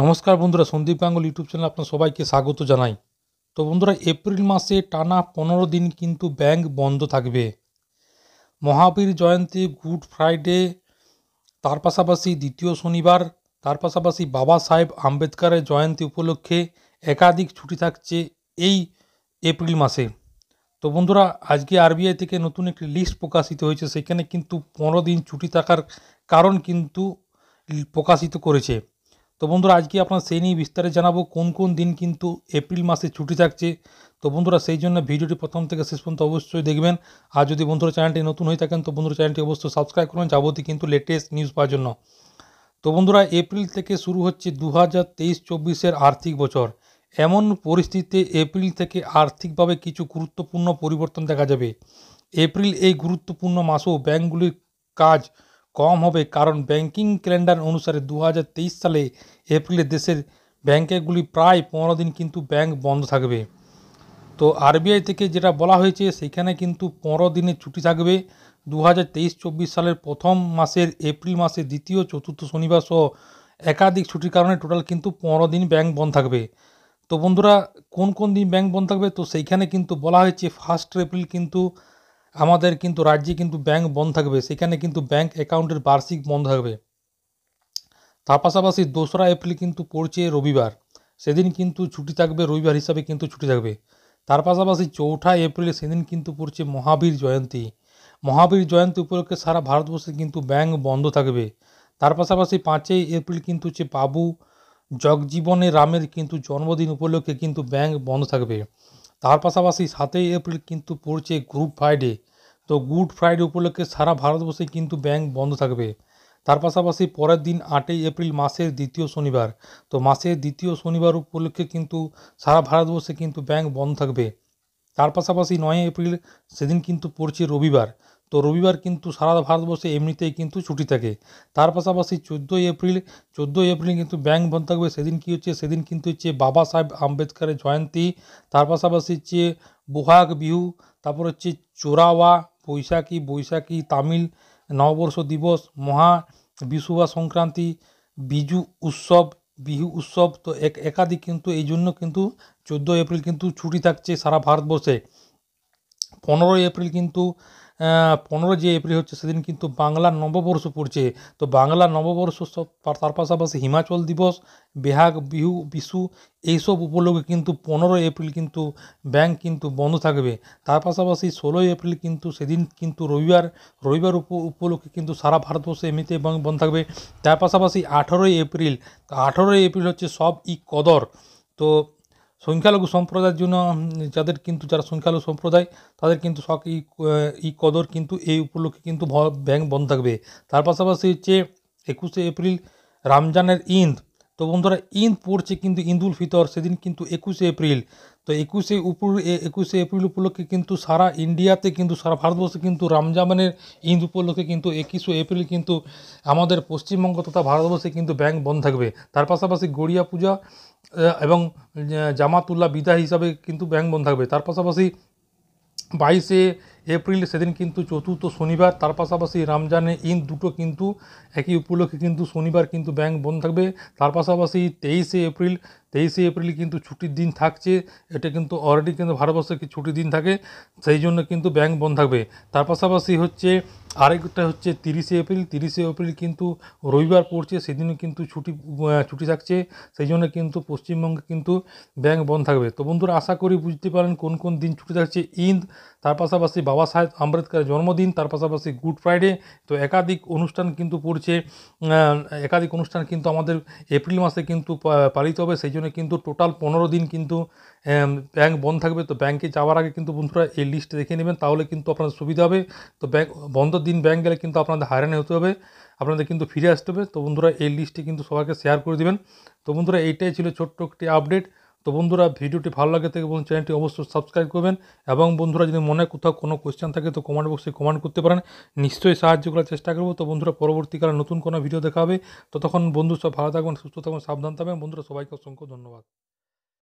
নমস্কার বন্ধুরা Sandeep গাঙ্গুল YouTube channel আপনার সবাইকে স্বাগত জানাই তো বন্ধুরা এপ্রিল মাসে টানা পনেরো দিন কিন্তু ব্যাংক বন্ধ থাকবে মহাবীর জয়ন্তী গুড ফ্রাইডে তার পাশাপাশি দ্বিতীয় শনিবার তার পাশাপাশি বাবা সাহেব আম্বেদকারের জয়ন্তী উপলক্ষে একাধিক ছুটি থাকছে এই এপ্রিল মাসে তো বন্ধুরা আজকে আরবিআই থেকে নতুন একটি লিস্ট প্রকাশিত হয়েছে সেখানে কিন্তু পনেরো দিন ছুটি থাকার কারণ কিন্তু প্রকাশিত করেছে তো বন্ধুরা আজকে আপনার সেই নিয়ে বিস্তারে জানাবো কোন কোন দিন কিন্তু এপ্রিল মাসে ছুটি থাকছে তো বন্ধুরা সেই জন্য ভিডিওটি প্রথম থেকে শেষ পর্যন্ত অবশ্যই দেখবেন আর যদি বন্ধুরা চ্যানেলটি নতুন হয়ে থাকেন তো বন্ধুরা চ্যানেলটি অবশ্যই সাবস্ক্রাইব করবেন যাবতীয় কিন্তু লেটেস্ট নিউজ পাওয়ার জন্য তো বন্ধুরা এপ্রিল থেকে শুরু হচ্ছে দু হাজার তেইশ চব্বিশের আর্থিক বছর এমন পরিস্থিতিতে এপ্রিল থেকে আর্থিকভাবে কিছু গুরুত্বপূর্ণ পরিবর্তন দেখা যাবে এপ্রিল এই গুরুত্বপূর্ণ মাসেও ব্যাঙ্কগুলির কাজ কম হবে কারণ ব্যাংকিং ক্যালেন্ডার অনুসারে দু সালে এপ্রিলে দেশের ব্যাংকেগুলি প্রায় পনেরো দিন কিন্তু ব্যাংক বন্ধ থাকবে তো আরবিআই থেকে যেটা বলা হয়েছে সেখানে কিন্তু পনেরো দিনের ছুটি থাকবে দু হাজার সালের প্রথম মাসের এপ্রিল মাসে দ্বিতীয় চতুর্থ শনিবার সহ একাধিক ছুটির কারণে টোটাল কিন্তু পনেরো দিন ব্যাংক বন্ধ থাকবে তো বন্ধুরা কোন কোন দিন ব্যাংক বন্ধ থাকবে তো সেইখানে কিন্তু বলা হয়েছে ফার্স্ট এপ্রিল কিন্তু আমাদের কিন্তু রাজ্যে কিন্তু ব্যাংক বন্ধ থাকবে সেখানে কিন্তু ব্যাংক অ্যাকাউন্টের বার্ষিক বন্ধ থাকবে তার পাশাপাশি দোসরা এপ্রিল কিন্তু পড়ছে রবিবার সেদিন কিন্তু ছুটি থাকবে রবিবার হিসাবে কিন্তু ছুটি থাকবে তার পাশাপাশি চৌঠা এপ্রিল সেদিন কিন্তু পড়ছে মহাবীর জয়ন্তী মহাবীর জয়ন্তী উপলক্ষে সারা ভারতবর্ষে কিন্তু ব্যাংক বন্ধ থাকবে তার পাশাপাশি পাঁচই এপ্রিল কিন্তু হচ্ছে বাবু জগজীবনে রামের কিন্তু জন্মদিন উপলক্ষে কিন্তু ব্যাংক বন্ধ থাকবে তার পাশাপাশি সাতই এপ্রিল কিন্তু পড়ছে গ্রুপ ফ্রাইডে তো গুড ফ্রাইডে উপলক্ষে সারা ভারতবর্ষে কিন্তু ব্যাংক বন্ধ থাকবে তার পাশাপাশি পরের দিন আটই এপ্রিল মাসের দ্বিতীয় শনিবার তো মাসের দ্বিতীয় শনিবার উপলক্ষে কিন্তু সারা ভারতবর্ষে কিন্তু ব্যাংক বন্ধ থাকবে তার পাশাপাশি নয় এপ্রিল সেদিন কিন্তু পড়ছে রবিবার তো রবিবার কিন্তু সারা ভারতবর্ষে এমনিতেই কিন্তু ছুটি থাকে তার পাশাপাশি চোদ্দোই এপ্রিল চোদ্দোই এপ্রিল কিন্তু ব্যাংক বন্ধ থাকবে সেদিন কী হচ্ছে সেদিন কিন্তু হচ্ছে বাবা সাহেব আম্বেদকরের জয়ন্তী তার পাশাপাশি হচ্ছে বোহাগ বিহু তারপর হচ্ছে চোরাওয়া বৈশাখী বৈশাখী তামিল নববর্ষ দিবস মহা বিশুভা সংক্রান্তি বিজু উৎসব বিহু উৎসব তো এক একাধিক কিন্তু এই জন্য কিন্তু চোদ্দোই এপ্রিল কিন্তু ছুটি থাকছে সারা ভারতবর্ষে পনেরোই এপ্রিল কিন্তু পনেরো যে এপ্রিল হচ্ছে সেদিন কিন্তু বাংলার নববর্ষ পড়ছে তো বাংলার নববর্ষ তার পাশাপাশি হিমাচল দিবস বেহাগ বিহু বিশু এইসব উপলক্ষে কিন্তু পনেরো এপ্রিল কিন্তু ব্যাংক কিন্তু বন্ধ থাকবে তার পাশাপাশি ষোলোই এপ্রিল কিন্তু সেদিন কিন্তু রবিবার রবিবার উপলক্ষে কিন্তু সারা ভারতবর্ষে এমনিতে বন্ধ থাকবে তার পাশাপাশি আঠেরোই এপ্রিল আঠেরোই এপ্রিল হচ্ছে সব ই কদর তো সংখ্যালঘু সম্প্রদায়ের জন্য যাদের কিন্তু যারা সংখ্যালঘু সম্প্রদায় তাদের কিন্তু সব এই কদর কিন্তু এই উপলক্ষে কিন্তু ব্যাংক বন্ধ থাকবে তার পাশাপাশি হচ্ছে একুশে এপ্রিল রমজানের ঈদ তো বন্ধুরা ঈদ পড়ছে কিন্তু ইন্দুল ফিতর সেদিন কিন্তু একুশে এপ্রিল তো একুশে উপর একুশে এপ্রিল উপলক্ষে কিন্তু সারা ইন্ডিয়াতে কিন্তু সারা ভারতবর্ষে কিন্তু রামজামানের ঈদ উপলক্ষে কিন্তু একুশে এপ্রিল কিন্তু আমাদের পশ্চিমবঙ্গ তথা ভারতবর্ষে কিন্তু ব্যাংক বন্ধ থাকবে তার পাশাপাশি গড়িয়া পূজা এবং জামাতুল্লাহ বিদায় হিসাবে কিন্তু ব্যাংক বন্ধ থাকবে তার পাশাপাশি বাইশে এপ্রিল সেদিন কিন্তু চতুর্থ শনিবার তার পাশাপাশি রামজানে ইন দুটো কিন্তু একই উপলক্ষে কিন্তু শনিবার কিন্তু ব্যাংক বন্ধ থাকবে তার পাশাপাশি তেইশে এপ্রিল তেইশে এপ্রিল কিন্তু ছুটির দিন থাকছে এটা কিন্তু অলরেডি কিন্তু ভারতবর্ষে কি ছুটির দিন থাকে সেই জন্য কিন্তু ব্যাংক বন্ধ থাকবে তার পাশাপাশি হচ্ছে আরেকটা হচ্ছে তিরিশে এপ্রিল তিরিশে এপ্রিল কিন্তু রবিবার পড়ছে সেদিনও কিন্তু ছুটি ছুটি থাকছে সেই জন্য কিন্তু পশ্চিমবঙ্গে কিন্তু ব্যাংক বন্ধ থাকবে তো বন্ধুরা আশা করি বুঝতে পারেন কোন কোন দিন ছুটি থাকছে ঈদ তার পাশাপাশি বাবা সাহেব আম্বেদকরের জন্মদিন তার পাশাপাশি গুড ফ্রাইডে তো একাধিক অনুষ্ঠান কিন্তু পড়ছে একাধিক অনুষ্ঠান কিন্তু আমাদের এপ্রিল মাসে কিন্তু পালিত হবে সেই জন্য কিন্তু টোটাল পনেরো দিন কিন্তু ব্যাংক বন্ধ থাকবে তো ব্যাংকে যাওয়ার আগে কিন্তু বন্ধুরা এই লিস্ট দেখে নেবেন তাহলে কিন্তু আপনার সুবিধা হবে তো ব্যাংক বন্ধ দিন ব্যাংক গেলে কিন্তু আপনাদের হয়রানি হতে হবে আপনাদের কিন্তু ফিরে আসতে হবে তো বন্ধুরা এই লিস্টে কিন্তু সবাইকে শেয়ার করে দেবেন তো বন্ধুরা এইটাই ছিল ছোট্ট একটি আপডেট তো বন্ধুরা ভিডিওটি ভালো লাগে থেকে বলুন চ্যানেলটি অবশ্যই সাবস্ক্রাইব করবেন এবং বন্ধুরা যদি মনে কোথাও কোনো কোয়েশ্চেন থাকে তো কমেন্ট বক্সে কমেন্ট করতে পারেন নিশ্চয়ই সাহায্য করার চেষ্টা করবো তো বন্ধুরা পরবর্তীকালে নতুন কোনো ভিডিও দেখাবে ততক্ষণ বন্ধু সব ভালো থাকবেন সুস্থ থাকবেন সাবধান থাকবেন বন্ধুরা সবাইকে অসংখ্য ধন্যবাদ